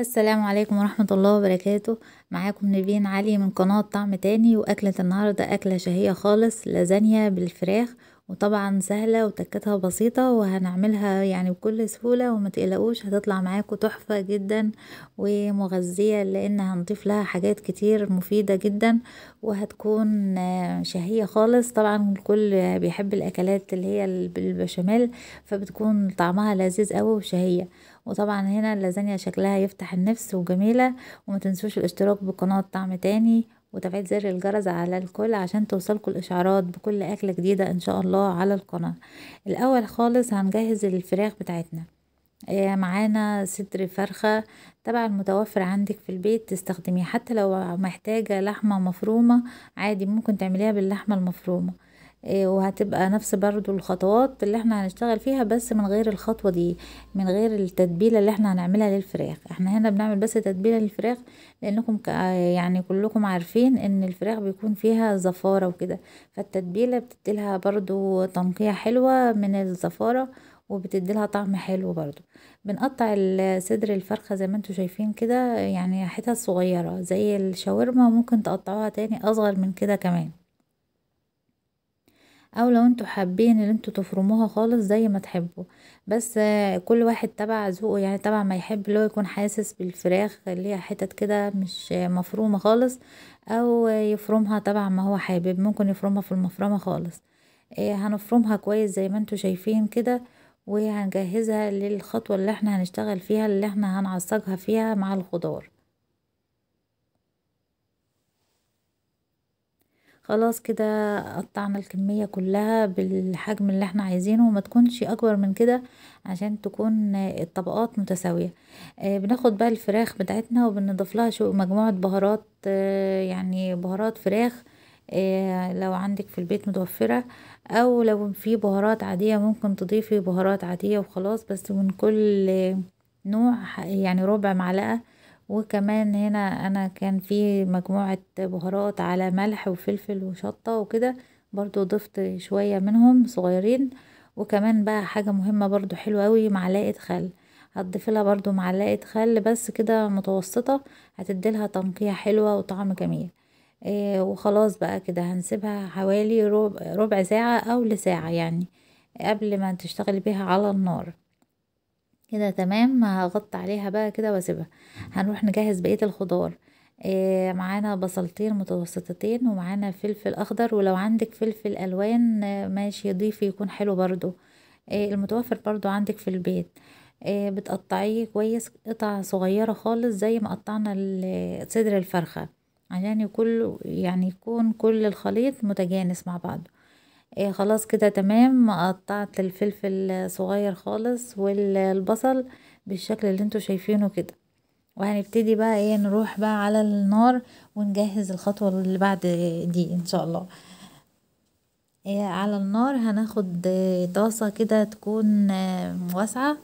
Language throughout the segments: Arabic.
السلام عليكم ورحمة الله وبركاته معاكم نيفين علي من قناة طعم تاني وأكلة النهاردة أكلة شهية خالص لازانيا بالفراخ وطبعا سهلة وتكتها بسيطة وهنعملها يعني بكل سهولة وما تقلقوش هتطلع معاكم تحفة جدا ومغذية لان هنضيف لها حاجات كتير مفيدة جدا وهتكون شهية خالص طبعا الكل بيحب الاكلات اللي هي بالبشاميل فبتكون طعمها لذيذ قوي وشهية وطبعا هنا اللازانيا شكلها يفتح النفس وجميلة وما تنسوش الاشتراك بقناة طعم تاني وتفعيل زر الجرس على الكل عشان توصلكم الاشعارات بكل اكله جديده ان شاء الله على القناه الاول خالص هنجهز الفراخ بتاعتنا آه، معانا صدر فرخة طبعا المتوفر عندك في البيت تستخدميه حتى لو محتاجة لحمة مفرومة عادي ممكن تعمليها باللحمة المفرومة إيه، وهتبقى نفس برضو الخطوات اللي احنا هنشتغل فيها بس من غير الخطوة دي من غير التتبيلة اللي احنا هنعملها للفراخ احنا هنا بنعمل بس تتبيلة للفراخ لانكم يعني كلكم عارفين ان الفراخ بيكون فيها زفارة وكده فالتتبيلة بتديلها برضو تنقية حلوة من الزفارة وبتديلها طعم حلو برضو بنقطع صدر الفرخه زي ما انتم شايفين كده يعني حتت صغيره زي الشاورما ممكن تقطعوها تاني اصغر من كده كمان او لو انتوا حابين ان انتوا تفرموها خالص زي ما تحبوا بس كل واحد تبع ذوقه يعني تبع ما يحب اللي هو يكون حاسس بالفراخ اللي هي حتت كده مش مفرومه خالص او يفرمها تبع ما هو حابب ممكن يفرمها في المفرمه خالص إيه، هنفرمها كويس زي ما انتوا شايفين كده وهنجهزها للخطوه اللي احنا هنشتغل فيها اللي احنا هنعصجها فيها مع الخضار خلاص كده قطعنا الكمية كلها بالحجم اللي احنا عايزينه وما تكونش اكبر من كده عشان تكون الطبقات متساوية آه، بناخد بقى الفراخ بتاعتنا وبنضيف لها مجموعة بهارات آه، يعني بهارات فراخ آه، لو عندك في البيت متوفرة او لو في بهارات عادية ممكن تضيفي بهارات عادية وخلاص بس من كل نوع يعني ربع معلقة وكمان هنا انا كان في مجموعة بهارات على ملح وفلفل وشطة وكده برضو ضفت شوية منهم صغيرين وكمان بقى حاجة مهمة برضو حلوة قوي معلقة خل هتضيف لها برضو معلقة خل بس كده متوسطة هتديلها تنقية حلوة وطعم جميل إيه وخلاص بقى كده هنسيبها حوالي ربع ساعة او لساعة يعني قبل ما تشتغل بيها على النار كده تمام هغطي عليها بقى كده واسيبها هنروح نجهز بقيه الخضار آه، معانا بصلتين متوسطتين ومعانا فلفل اخضر ولو عندك فلفل الوان آه، ماشي ضيفي يكون حلو برضو آه، المتوفر برضو عندك في البيت بتقطعيه كويس قطع صغيره خالص زي ما قطعنا صدر الفرخه عشان يكون يعني يكون كل الخليط متجانس مع بعضه إيه خلاص كده تمام قطعت الفلفل صغير خالص والبصل بالشكل اللي انتوا شايفينه كده وهنبتدي بقى ايه نروح بقى على النار ونجهز الخطوة اللي بعد دي ان شاء الله إيه، على النار هناخد طاسة كده تكون واسعة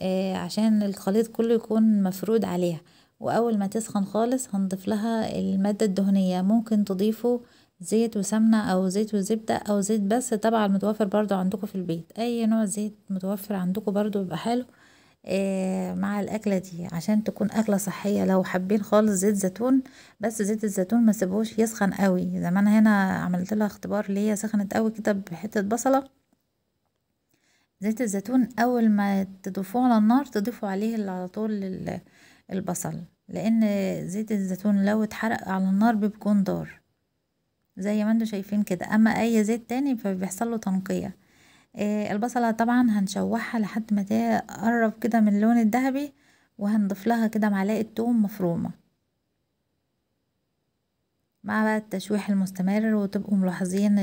إيه، عشان الخليط كله يكون مفرود عليها واول ما تسخن خالص هنضيف لها المادة الدهنية ممكن تضيفه زيت وسمنة أو زيت وزبدة أو زيت بس طبعا المتوفر برضو عندكم في البيت أي نوع زيت متوفر عندكم برضو يبقى حلو آه مع الأكلة دي عشان تكون أكلة صحية لو حابين خالص زيت زيتون بس زيت الزيتون ما سيبوش يسخن قوي زي ما أنا هنا عملت لها اختبار اللي هي سخنت قوي كده بحتة بصلة زيت الزيتون أول ما تضيفوه على النار تضيفوا عليه على طول البصل لأن زيت الزيتون لو اتحرق على النار بيكون ضار زي ما انتوا شايفين كده اما اي زيت تاني فبيحصل له تنقية آه البصلة طبعا هنشوحها لحد ما تقرب كده من اللون الذهبي وهنضيف لها كده معلقة توم مفرومة مع بقى التشويح المستمر وتبقوا ملاحظين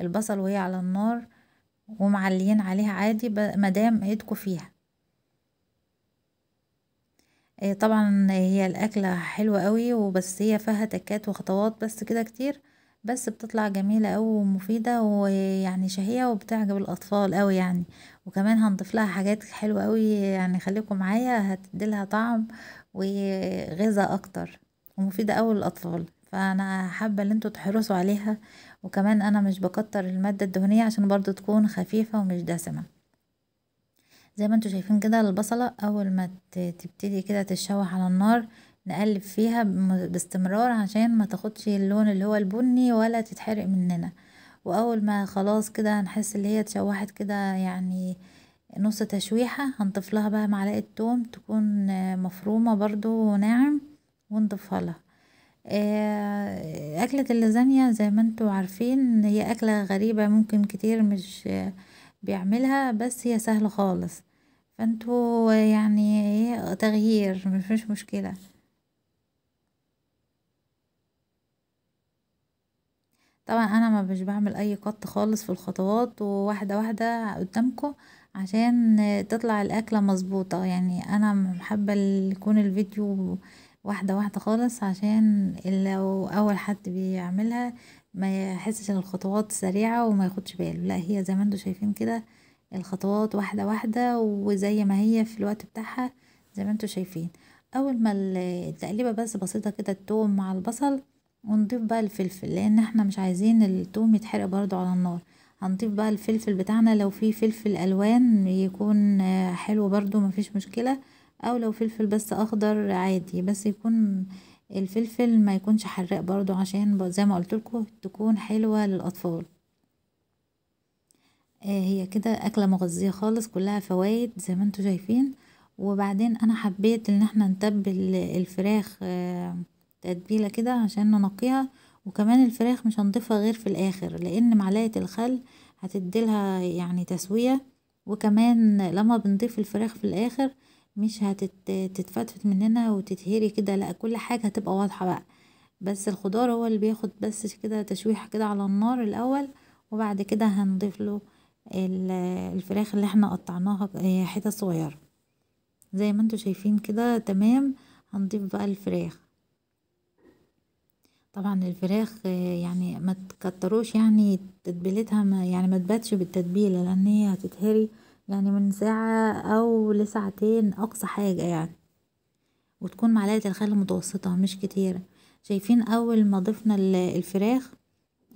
البصل وهي على النار ومعليين عليها عادي مدام ايدكم فيها آه، طبعا هي الاكله حلوه قوي وبس هي فيها تكات وخطوات بس كده كتير بس بتطلع جميلة أوي ومفيدة ويعني شهية وبتعجب الأطفال أوي يعني وكمان هنضيف لها حاجات حلوة أوي يعني خليكم معايا هتديلها طعم وغذاء أكتر ومفيدة أوي للأطفال فأنا حابة إن انتوا تحرصوا عليها وكمان أنا مش بكتر المادة الدهنية عشان برضو تكون خفيفة ومش دسمة زي ما انتوا شايفين كده البصلة أول ما تبتدي كده تتشوح على النار نقلب فيها باستمرار عشان ما تاخدش اللون اللي هو البني ولا تتحرق مننا واول ما خلاص كده هنحس اللي هي اتشوحت كده يعني نص تشويحة هنضيف لها بقى معلقة توم تكون مفرومة برضو ناعم ونضيفها لها آه، أكلة اللازانيا زي ما انتوا عارفين هي أكلة غريبة ممكن كتير مش بيعملها بس هي سهلة خالص فانتوا يعني ايه، تغيير مش مشكلة طبعا انا ما مش بعمل اي قط خالص في الخطوات وواحدة واحدة قدامكم عشان تطلع الاكلة مظبوطة يعني انا حابة يكون الفيديو واحدة واحدة خالص عشان لو اول حد بيعملها ما يحسش ان الخطوات سريعة وما ياخدش باله لا هي زي ما انتم شايفين كده الخطوات واحدة واحدة وزي ما هي في الوقت بتاعها زي ما انتم شايفين اول ما التقليبة بس بسيطة كده التوم مع البصل ونضيف بقى الفلفل لان احنا مش عايزين التوم يتحرق برضو على النار هنضيف بقى الفلفل بتاعنا لو في فلفل الوان يكون حلو برضو مفيش مشكلة او لو فلفل بس اخضر عادي بس يكون الفلفل ما يكونش حراق برضو عشان زي ما قلت لكم تكون حلوة للاطفال آه، هي كده اكلة مغذية خالص كلها فوائد زي ما انتم شايفين وبعدين انا حبيت ان احنا نتبل الفراخ آه، تتبيله كده عشان ننقيها وكمان الفراخ مش هنضيفها غير في الاخر لان معلقه الخل هتديلها يعني تسويه وكمان لما بنضيف الفراخ في الاخر مش هتتفتفت مننا وتتهري كده لا كل حاجه هتبقى واضحه بقى بس الخضار هو اللي بياخد بس كده تشويحه كده على النار الاول وبعد كده هنضيف له الفراخ اللي احنا قطعناها حتت صغيره زي ما انتوا شايفين كده تمام هنضيف بقى الفراخ طبعا الفراخ آه، يعني ما تكتروش يعني تتبيلتها ما يعني ما تباتش بالتتبيله لان هي هتتهري يعني من ساعه او لساعتين اقصى حاجه يعني وتكون معلقه الخل متوسطه مش كتيره شايفين اول ما ضفنا الفراخ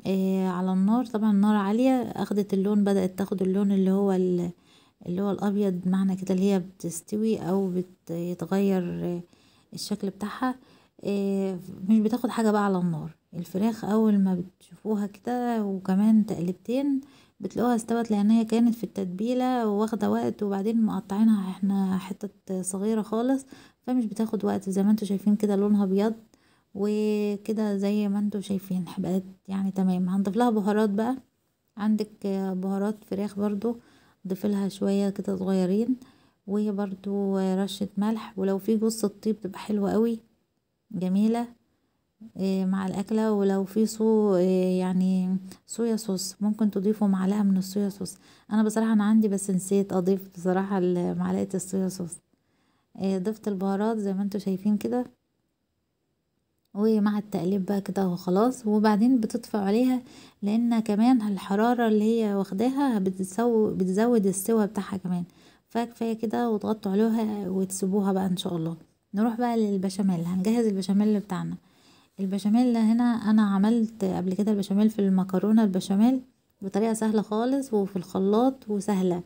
آه، على النار طبعا النار عاليه اخدت اللون بدات تاخد اللون اللي هو اللي هو الابيض معنى كده اللي هي بتستوي او بتتغير آه، الشكل بتاعها آه، مش بتاخد حاجة بقى على النار الفراخ اول ما بتشوفوها كده وكمان تقلبتين بتلاقوها استوت لان هي كانت في التتبيله واخده وقت وبعدين مقطعينها احنا حتت صغيره خالص فمش بتاخد وقت زي ما انتم شايفين كده لونها ابيض وكده زي ما انتم شايفين بقت يعني تمام هنضيف لها بهارات بقى عندك بهارات فراخ برضو ضيف لها شويه كده صغيرين وبرده رشه ملح ولو في جوز الطيب تبقى حلوه قوي جميلة آه، مع الأكلة ولو في صو آه، يعني صويا صوص ممكن تضيفوا معلقة من الصويا صوص أنا بصراحة أنا عندي بس نسيت أضيف بصراحة معلقة الصويا صوص آه، ضفت البهارات زي ما انتوا شايفين كده ومع التقليب بقى كده وخلاص وبعدين بتطفئ عليها لان كمان الحرارة اللي هي واخداها بتزود السوى بتاعها كمان فكفاية كده وتغطوا عليها وتسيبوها بقى ان شاء الله نروح بقى للبشاميل هنجهز البشاميل بتاعنا البشاميل هنا انا عملت قبل كده البشاميل في المكرونه البشاميل بطريقه سهله خالص وفي الخلاط وسهله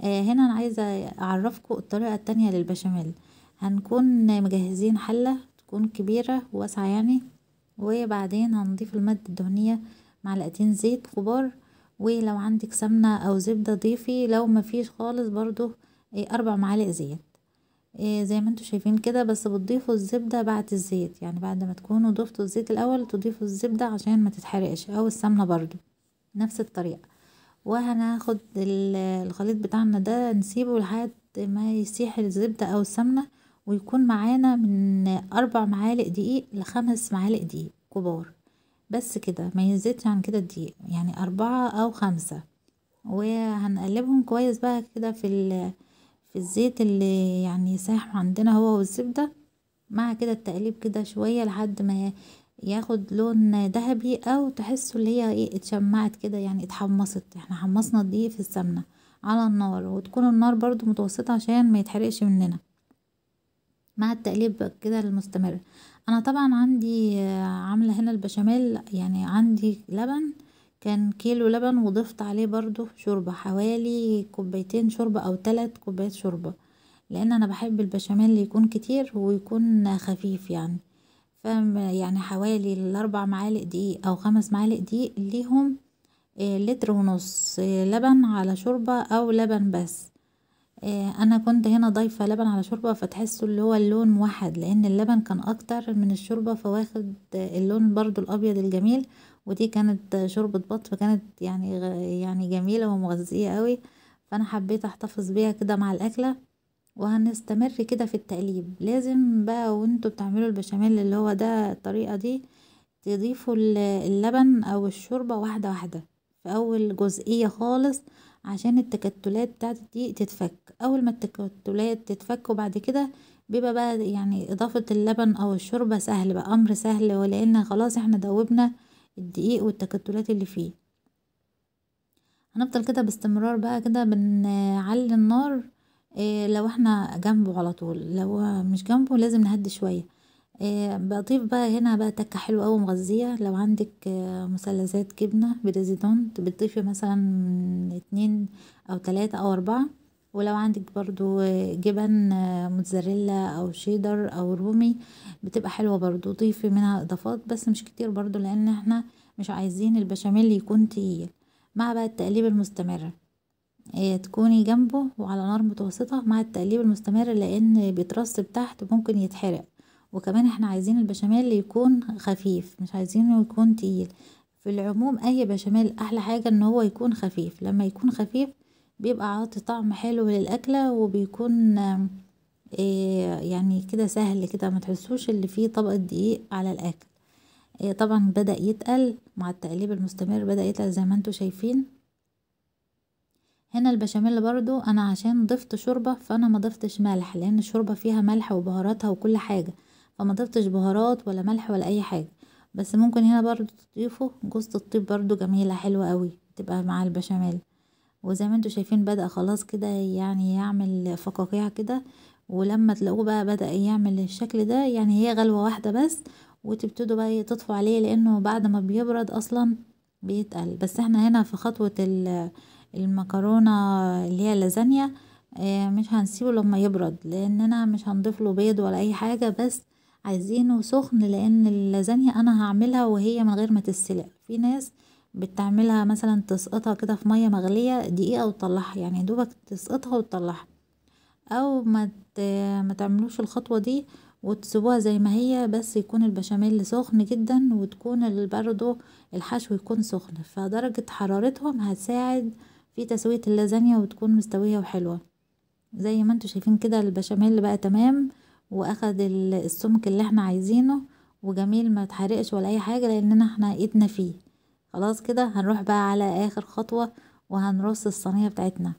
آه هنا انا عايزه اعرفكم الطريقه التانية للبشاميل هنكون مجهزين حله تكون كبيره واسعه يعني وبعدين هنضيف الماده الدهنيه معلقتين زيت كبار ولو عندك سمنه او زبده ضيفي لو مفيش خالص برضو إيه، اربع معالق زيت إيه زي ما انتوا شايفين كده بس بتضيفوا الزبدة بعد الزيت يعني بعد ما تكونوا ضفتوا الزيت الأول تضيفوا الزبدة عشان ما تتحرقش أو السمنة برضو نفس الطريقة وهناخد الخليط بتاعنا ده نسيبه لحد ما يسيح الزبدة أو السمنة ويكون معانا من أربع معالق دقيق لخمس معالق دقيق كبار بس كده ما يزيدش عن كده الدقيق يعني أربعة أو خمسة وهنقلبهم كويس بقى كده في في الزيت اللي يعني ساح عندنا هو والزبدة مع كده التقليب كده شوية لحد ما ياخد لون ذهبي او تحسوا اللي هي ايه اتشمعت كده يعني اتحمصت احنا حمصنا دي في السمنة على النار وتكون النار برضو متوسطة عشان ما يتحرقش مننا مع التقليب كده المستمر انا طبعا عندي آه، عاملة هنا البشاميل يعني عندي لبن كان كيلو لبن وضفت عليه برضو شوربة حوالي كوبايتين شوربة او ثلاث كوبايات شوربة لان انا بحب البشاميل يكون كتير ويكون خفيف يعني ف يعني حوالي الاربع معالق دقيق او خمس معالق دقيق ليهم آه، لتر ونص آه، لبن على شوربة او لبن بس آه، انا كنت هنا ضايفة لبن على شوربة فتحسوا اللي هو اللون موحد لان اللبن كان اكتر من الشوربة فواخد اللون برضو الابيض الجميل ودي كانت شوربة بط فكانت يعني يعني جميلة ومغذية قوي فأنا حبيت أحتفظ بيها كده مع الأكلة وهنستمر كده في التقليب لازم بقى وانتوا بتعملوا البشاميل اللي هو ده الطريقة دي تضيفوا اللبن أو الشوربة واحدة واحدة في أول جزئية خالص عشان التكتلات بتاعت الدقيق تتفك أول ما التكتلات تتفك وبعد كده بيبقى بقى يعني إضافة اللبن أو الشوربة سهل بقى أمر سهل ولأن خلاص احنا دوبنا الدقيق والتكتلات اللي فيه هنفضل كده باستمرار بقى كده بنعلي النار إيه لو احنا جنبه على طول لو مش جنبه لازم نهدي شويه إيه بضيف بقى هنا بقى تكه حلوه قوي مغذيه لو عندك آه، مثلثات جبنه بريزيدونت بتضيفي مثلا اتنين او تلاتة او اربعة ولو عندك برضو جبن موتزاريلا او شيدر او رومي بتبقى حلوة برضو ضيفي منها اضافات بس مش كتير برضو لان احنا مش عايزين البشاميل يكون تقيل مع بقى التقليب المستمر آه، تكوني جنبه وعلى نار متوسطة مع التقليب المستمر لان بيترسب تحت ممكن يتحرق وكمان احنا عايزين البشاميل يكون خفيف مش عايزينه يكون تقيل في العموم اي بشاميل احلى حاجة ان هو يكون خفيف لما يكون خفيف بيبقى عاطي طعم حلو للاكله وبيكون آه، يعني كده سهل كده ما تحسوش اللي فيه طبقه دقيق على الاكل آه، طبعا بدا يتقل مع التقليب المستمر بدا يتقل زي ما انتم شايفين هنا البشاميل برضو انا عشان ضفت شوربه فانا ما ضفتش ملح لان الشوربه فيها ملح وبهاراتها وكل حاجه فما ضفتش بهارات ولا ملح ولا اي حاجه بس ممكن هنا برضو تضيفه جوزة الطيب برضو جميله حلوه قوي تبقى مع البشاميل وزي ما انتوا شايفين بدأ خلاص كده يعني يعمل فقاقيع كده ولما تلاقوه بقى بدأ يعمل الشكل ده يعني هي غلوة واحدة بس وتبتدوا بقى تطفوا عليه لانه بعد ما بيبرد اصلا بيتقل بس احنا هنا في خطوة المكرونة اللي هي اللازانيا آه، مش هنسيبه لما يبرد لاننا مش هنضيف له بيض ولا اي حاجة بس عايزينه سخن لان اللازانيا انا هعملها وهي من غير ما تتسلق في ناس بتعملها مثلا تسقطها كده في ميه مغليه دقيقه وتطلعها يعني دوبك تسقطها وتطلعها او ما ما تعملوش الخطوه دي وتسيبوها زي ما هي بس يكون البشاميل سخن جدا وتكون برضه الحشو يكون سخن فدرجه حرارتهم هتساعد في تسويه اللازانيا وتكون مستويه وحلوه زي ما انتم شايفين كده البشاميل بقى تمام واخد السمك اللي احنا عايزينه وجميل ما تحرقش ولا اي حاجه لان احنا ايدنا فيه خلاص كده هنروح بقى على اخر خطوة وهنرص الصينية بتاعتنا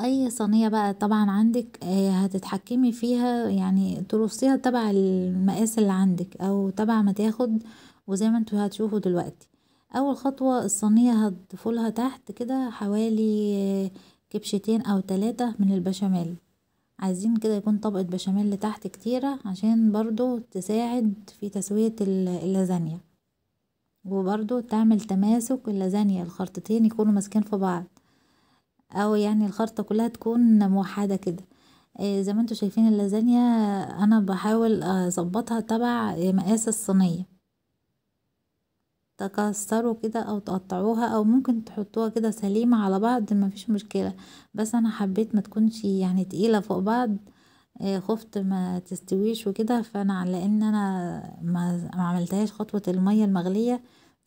اي صينية بقى طبعا عندك آه، هتتحكمي فيها يعني ترصيها تبع المقاس اللي عندك او تبع ما تاخد وزي ما انتوا هتشوفوا دلوقتي اول خطوة الصينية هتضيفولها تحت كده حوالي آه، كبشتين او تلاتة من البشاميل عايزين كده يكون طبقة بشاميل تحت كتيرة عشان برضو تساعد في تسوية اللازانيا وبرضو تعمل تماسك اللازانيا الخرطتين يكونوا ماسكين في بعض او يعني الخرطة كلها تكون موحدة كده آه، زي ما انتوا شايفين اللازانيا انا بحاول اظبطها تبع مقاس الصينية تكسروا كده او تقطعوها او ممكن تحطوها كده سليمة على بعض مفيش مشكلة بس انا حبيت ما تكونش يعني تقيلة فوق بعض آه، خفت ما تستويش وكده فانا على ان انا ما عملتهاش خطوه الميه المغليه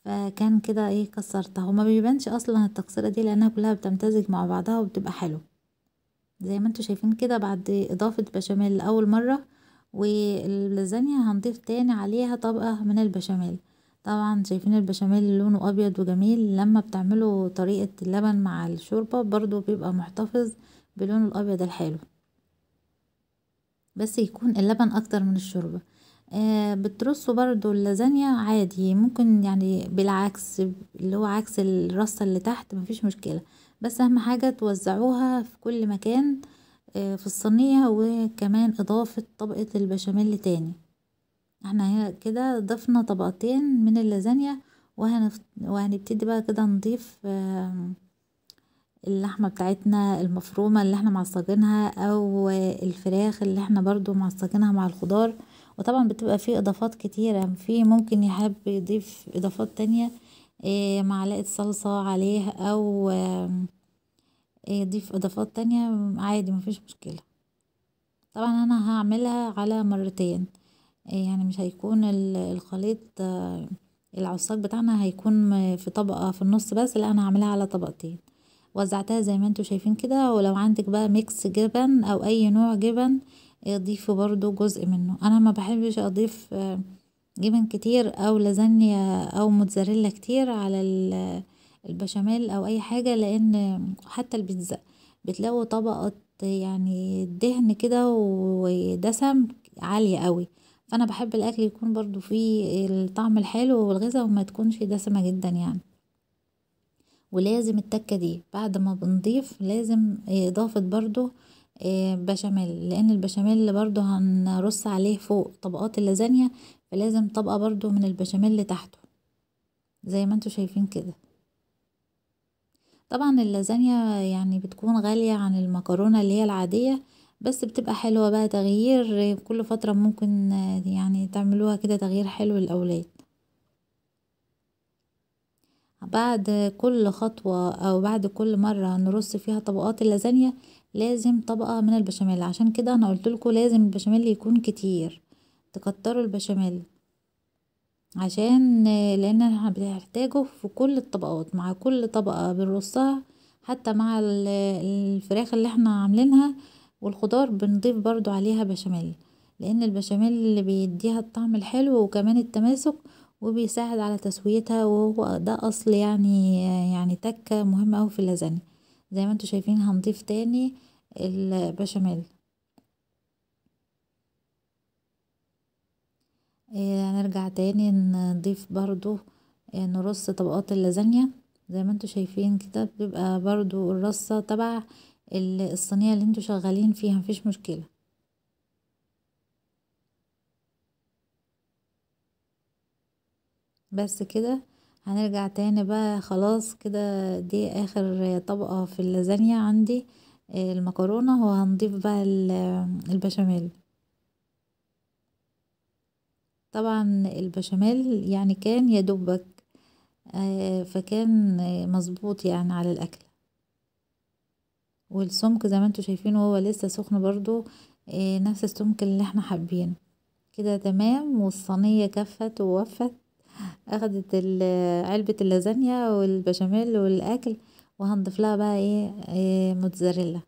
فكان كده ايه كسرتها وما بيبانش اصلا التكسيره دي لانها كلها بتمتزج مع بعضها وبتبقى حلو زي ما انتوا شايفين كده بعد اضافه بشاميل لاول مره واللزانيا هنضيف تاني عليها طبقه من البشاميل طبعا شايفين البشاميل لونه ابيض وجميل لما بتعملوا طريقه اللبن مع الشوربه برضو بيبقى محتفظ بلونه الابيض الحلو بس يكون اللبن اكتر من الشوربة آه بترصوا برضو اللازانيا عادي ممكن يعني بالعكس اللي هو عكس الرصة اللي تحت مفيش مشكلة بس اهم حاجة توزعوها في كل مكان آه في الصينية وكمان اضافة طبقة البشاميل تاني احنا كده ضفنا طبقتين من اللازانيا وهنبتدي بقى كده نضيف آه اللحمة بتاعتنا المفرومة اللي احنا معصجينها او الفراخ اللي احنا برضو معصجينها مع الخضار وطبعا بتبقى فيه اضافات كتيرة في ممكن يحب يضيف اضافات تانية آه، معلقة صلصة عليه او آه، يضيف اضافات تانية عادي مفيش مشكلة طبعا انا هعملها على مرتين آه، يعني مش هيكون الخليط العصاق بتاعنا هيكون في طبقة في النص بس لا انا هعملها على طبقتين وزعتها زي ما انتوا شايفين كده ولو عندك بقى ميكس جبن او اي نوع جبن اضيفي برضو جزء منه انا ما بحبش اضيف جبن آه، كتير او لازانيا او موتزاريلا كتير على آه، البشاميل او اي حاجة لان حتى البيتزا بتلاقوا طبقة يعني دهن كده ودسم عالية قوي فانا بحب الاكل يكون برضو فيه الطعم الحلو والغذاء وما تكونش دسمة جدا يعني ولازم التكة دي بعد ما بنضيف لازم اضافة برضو آه، بشاميل لان البشاميل برضو هنرص عليه فوق طبقات اللازانيا فلازم طبقة برضو من البشاميل تحته زي ما انتوا شايفين كده طبعا اللازانيا يعني بتكون غالية عن المكرونة اللي هي العادية بس بتبقى حلوة بقى تغيير كل فترة ممكن آه، يعني تعملوها كده تغيير حلو للأولاد بعد كل خطوة أو بعد كل مرة نرص فيها طبقات اللازانيا لازم طبقة من البشاميل عشان كده أنا لكم لازم البشاميل يكون كتير تكتروا البشاميل عشان لأن بنحتاجه في كل الطبقات مع كل طبقة بنرصها حتى مع الفراخ اللي احنا عاملينها والخضار بنضيف برضو عليها بشاميل لأن البشاميل اللي بيديها الطعم الحلو وكمان التماسك وبيساعد على تسويتها وهو ده اصل يعني يعني تكة مهمة اوي في اللازانيا زي ما انتوا شايفين هنضيف تاني البشاميل آه، هنرجع تاني نضيف برضو آه، نرص طبقات اللازانيا زي ما انتوا شايفين كده بيبقى برضو الرصة تبع الصينية اللي انتوا شغالين فيها مفيش مشكلة بس كده هنرجع تاني بقى خلاص كده دي اخر طبقة في اللازانيا عندي آه، المكرونة وهنضيف بقى البشاميل طبعا البشاميل يعني كان يدوبك آه، فكان مظبوط يعني على الاكل والسمك زي ما انتوا شايفين هو لسه سخن برضو آه، نفس السمك اللي احنا حابينه كده تمام والصينية كفت ووفت اخدت علبة اللازانيا والبشاميل والاكل وهنضيف لها بقى ايه, إيه موتزاريلا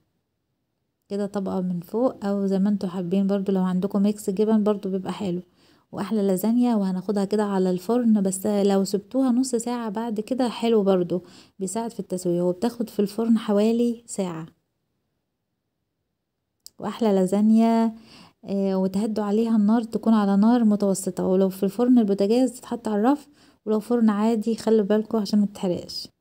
كده طبقة من فوق او زي ما انتوا حابين برضو لو عندكم ميكس جبن برضو بيبقى حلو واحلى لازانيا وهناخدها كده على الفرن بس لو سبتوها نص ساعة بعد كده حلو برضو بيساعد في التسوية وبتاخد في الفرن حوالي ساعة واحلى لازانيا آه، وتهدوا عليها النار تكون على نار متوسطة ولو في الفرن البوتاجاز تتحط على الرف ولو فرن عادي خلوا بالكم عشان متتحرقش